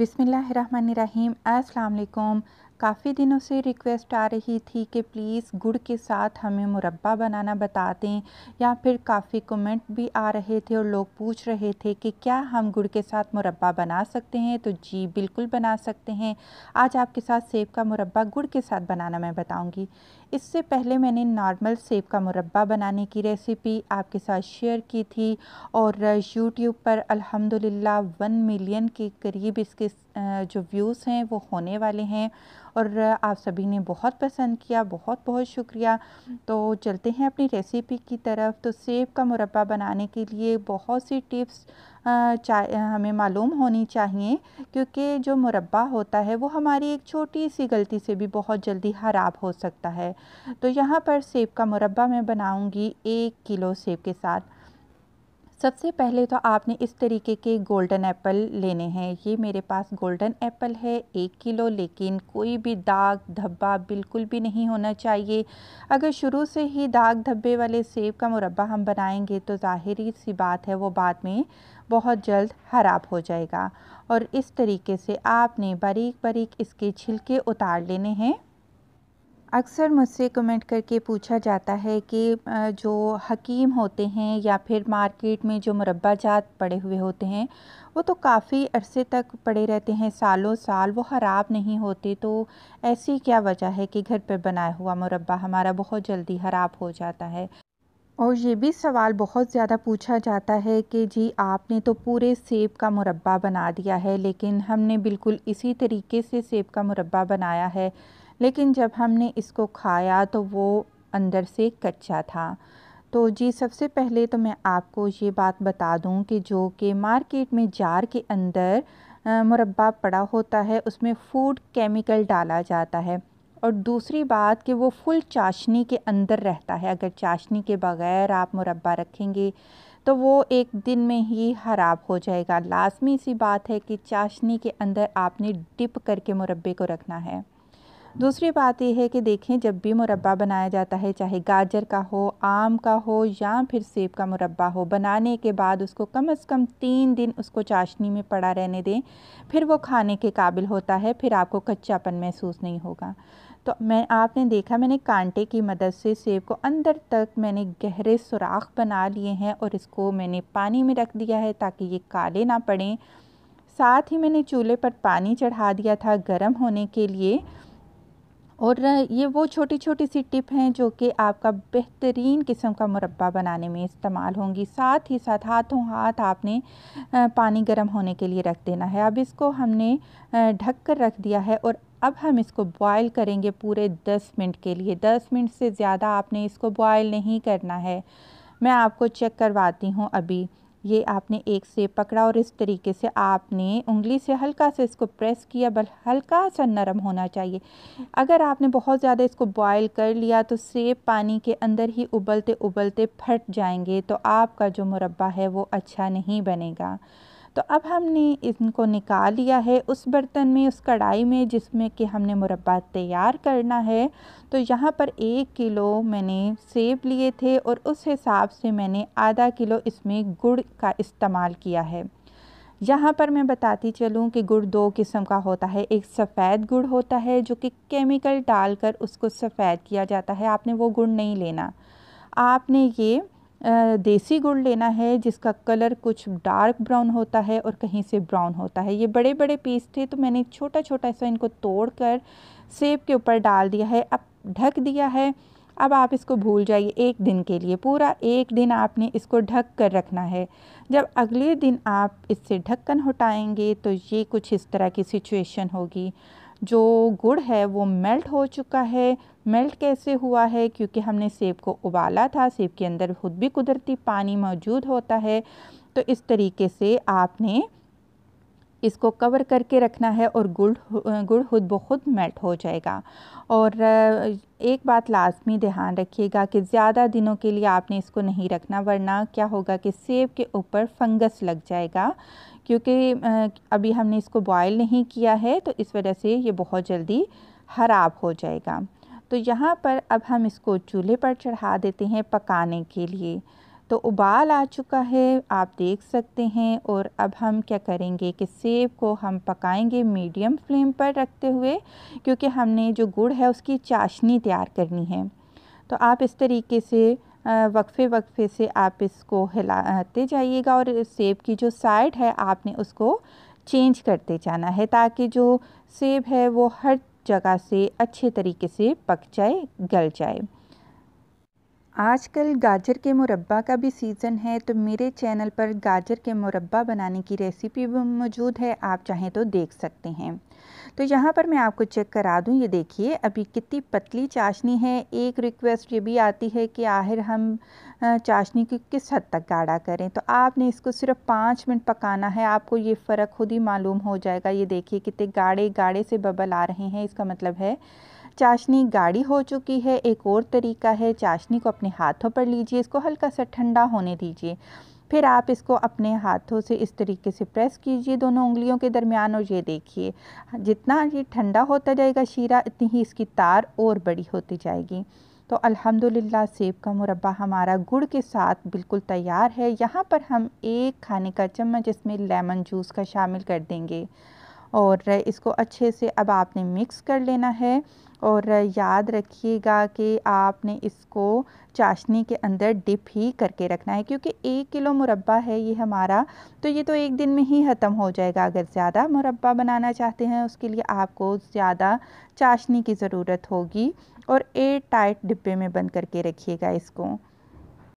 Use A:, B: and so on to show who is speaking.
A: बिसमीम् अल्लाम काफ़ी दिनों से रिक्वेस्ट आ रही थी कि प्लीज़ गुड़ के साथ हमें मुरब्बा बनाना बता दें या फिर काफ़ी कमेंट भी आ रहे थे और लोग पूछ रहे थे कि क्या हम गुड़ के साथ मुरब्बा बना सकते हैं तो जी बिल्कुल बना सकते हैं आज आपके साथ सेब का मुरब्बा गुड़ के साथ बनाना मैं बताऊँगी इससे पहले मैंने नॉर्मल सेब का मुरब्बा बनाने की रेसिपी आपके साथ शेयर की थी और यूट्यूब पर अलहमदिल्ला वन मिलियन के करीब इसके जो व्यूज़ हैं वो होने वाले हैं और आप सभी ने बहुत पसंद किया बहुत बहुत शुक्रिया तो चलते हैं अपनी रेसिपी की तरफ तो सेब का मुरब्बा बनाने के लिए बहुत सी टिप्स हमें मालूम होनी चाहिए क्योंकि जो मुरब्बा होता है वो हमारी एक छोटी सी गलती से भी बहुत जल्दी ख़राब हो सकता है तो यहाँ पर सेब का मुरब्बा मैं बनाऊँगी एक किलो सेब के साथ सबसे पहले तो आपने इस तरीके के गोल्डन एप्पल लेने हैं ये मेरे पास गोल्डन एप्पल है एक किलो लेकिन कोई भी दाग धब्बा बिल्कुल भी नहीं होना चाहिए अगर शुरू से ही दाग धब्बे वाले सेब का मुरब्बा हम बनाएंगे तो ज़ाहिर सी बात है वो बाद में बहुत जल्द ख़राब हो जाएगा और इस तरीके से आपने बारीक बारीक इसके छिलके उतार लेने हैं अक्सर मुझसे कमेंट करके पूछा जाता है कि जो हकीम होते हैं या फिर मार्केट में जो मुरबा जात पड़े हुए होते हैं वो तो काफ़ी अरसे तक पड़े रहते हैं सालों साल वो ख़राब नहीं होते तो ऐसी क्या वजह है कि घर पर बनाया हुआ मुरबा हमारा बहुत जल्दी ख़राब हो जाता है और ये भी सवाल बहुत ज़्यादा पूछा जाता है कि जी आपने तो पूरे सेब का मुरबा बना दिया है लेकिन हमने बिल्कुल इसी तरीके से सेब का मुरबा बनाया है लेकिन जब हमने इसको खाया तो वो अंदर से कच्चा था तो जी सबसे पहले तो मैं आपको ये बात बता दूं कि जो कि मार्केट में जार के अंदर मुरबा पड़ा होता है उसमें फूड केमिकल डाला जाता है और दूसरी बात कि वो फुल चाशनी के अंदर रहता है अगर चाशनी के बग़ैर आप मुरबा रखेंगे तो वो एक दिन में ही ख़राब हो जाएगा लाजमी सी बात है कि चाशनी के अंदर आपने डिप करके मुरबे को रखना है दूसरी बात यह है कि देखें जब भी मुरबा बनाया जाता है चाहे गाजर का हो आम का हो या फिर सेब का मुरबा हो बनाने के बाद उसको कम से कम तीन दिन उसको चाशनी में पड़ा रहने दें फिर वो खाने के काबिल होता है फिर आपको कच्चापन महसूस नहीं होगा तो मैं आपने देखा मैंने कांटे की मदद से सेब को अंदर तक मैंने गहरे सुराख बना लिए हैं और इसको मैंने पानी में रख दिया है ताकि ये काले ना पड़ें साथ ही मैंने चूल्हे पर पानी चढ़ा दिया था गर्म होने के लिए और ये वो छोटी छोटी सी टिप हैं जो कि आपका बेहतरीन किस्म का मुरब्बा बनाने में इस्तेमाल होंगी साथ ही साथ हाथों हाथ आपने पानी गर्म होने के लिए रख देना है अब इसको हमने ढक कर रख दिया है और अब हम इसको बॉयल करेंगे पूरे 10 मिनट के लिए 10 मिनट से ज़्यादा आपने इसको बॉयल नहीं करना है मैं आपको चेक करवाती हूँ अभी ये आपने एक से पकड़ा और इस तरीके से आपने उंगली से हल्का से इसको प्रेस किया बल हल्का सा नरम होना चाहिए अगर आपने बहुत ज़्यादा इसको बॉयल कर लिया तो सेब पानी के अंदर ही उबलते उबलते फट जाएंगे तो आपका जो मुरबा है वो अच्छा नहीं बनेगा तो अब हमने इनको निकाल लिया है उस बर्तन में उस कढ़ाई में जिसमें कि हमने मुरब्बा तैयार करना है तो यहाँ पर एक किलो मैंने सेब लिए थे और उस हिसाब से मैंने आधा किलो इसमें गुड़ का इस्तेमाल किया है यहाँ पर मैं बताती चलूँ कि गुड़ दो किस्म का होता है एक सफ़ेद गुड़ होता है जो कि केमिकल डालकर उसको सफ़ेद किया जाता है आपने वो गुड़ नहीं लेना आपने ये देसी गुड़ लेना है जिसका कलर कुछ डार्क ब्राउन होता है और कहीं से ब्राउन होता है ये बड़े बड़े पीस थे तो मैंने छोटा छोटा सा इनको तोड़ कर सेब के ऊपर डाल दिया है अब ढक दिया है अब आप इसको भूल जाइए एक दिन के लिए पूरा एक दिन आपने इसको ढक कर रखना है जब अगले दिन आप इससे ढक्कन हटाएंगे तो ये कुछ इस तरह की सिचुएशन होगी जो गुड़ है वो मेल्ट हो चुका है मेल्ट कैसे हुआ है क्योंकि हमने सेब को उबाला था सेब के अंदर खुद भी कुदरती पानी मौजूद होता है तो इस तरीके से आपने इसको कवर करके रखना है और गुड़ गुड़ खुद ब खुद मेल्ट हो जाएगा और एक बात लाजमी ध्यान रखिएगा कि ज़्यादा दिनों के लिए आपने इसको नहीं रखना वरना क्या होगा कि सेब के ऊपर फंगस लग जाएगा क्योंकि अभी हमने इसको बॉयल नहीं किया है तो इस वजह से ये बहुत जल्दी ख़राब हो जाएगा तो यहाँ पर अब हम इसको चूल्हे पर चढ़ा देते हैं पकाने के लिए तो उबाल आ चुका है आप देख सकते हैं और अब हम क्या करेंगे कि सेब को हम पकाएंगे मीडियम फ्लेम पर रखते हुए क्योंकि हमने जो गुड़ है उसकी चाशनी तैयार करनी है तो आप इस तरीके से वक्फ़े वक्फ़े से आप इसको हिलाते जाइएगा और सेब की जो साइड है आपने उसको चेंज करते जाना है ताकि जो सेब है वो हर जगह से अच्छे तरीके से पक जाए गल जाए आजकल गाजर के मुरब्बा का भी सीज़न है तो मेरे चैनल पर गाजर के मुरब्बा बनाने की रेसिपी भी मौजूद है आप चाहें तो देख सकते हैं तो यहाँ पर मैं आपको चेक करा दूँ ये देखिए अभी कितनी पतली चाशनी है एक रिक्वेस्ट ये भी आती है कि आखिर हम चाशनी को किस हद तक गाढ़ा करें तो आपने इसको सिर्फ पाँच मिनट पकाना है आपको ये फ़र्क खुद ही मालूम हो जाएगा ये देखिए कितने गाढ़े गाढ़े से बबल आ रहे हैं इसका मतलब है चाशनी गाढ़ी हो चुकी है एक और तरीका है चाशनी को अपने हाथों पर लीजिए इसको हल्का सा ठंडा होने दीजिए फिर आप इसको अपने हाथों से इस तरीके से प्रेस कीजिए दोनों उंगलियों के दरमियान और ये देखिए जितना ये ठंडा होता जाएगा शीरा इतनी ही इसकी तार और बड़ी होती जाएगी तो अल्हम्दुलिल्लाह सेब का मुरब्बा हमारा गुड़ के साथ बिल्कुल तैयार है यहाँ पर हम एक खाने का चम्मच इसमें लेमन जूस का शामिल कर देंगे और इसको अच्छे से अब आपने मिक्स कर लेना है और याद रखिएगा कि आपने इसको चाशनी के अंदर डिप ही करके रखना है क्योंकि एक किलो मुरब्बा है ये हमारा तो ये तो एक दिन में ही ख़त्म हो जाएगा अगर ज़्यादा मुरब्बा बनाना चाहते हैं उसके लिए आपको ज़्यादा चाशनी की ज़रूरत होगी और एयर टाइट डिब्बे में बंद करके रखिएगा इसको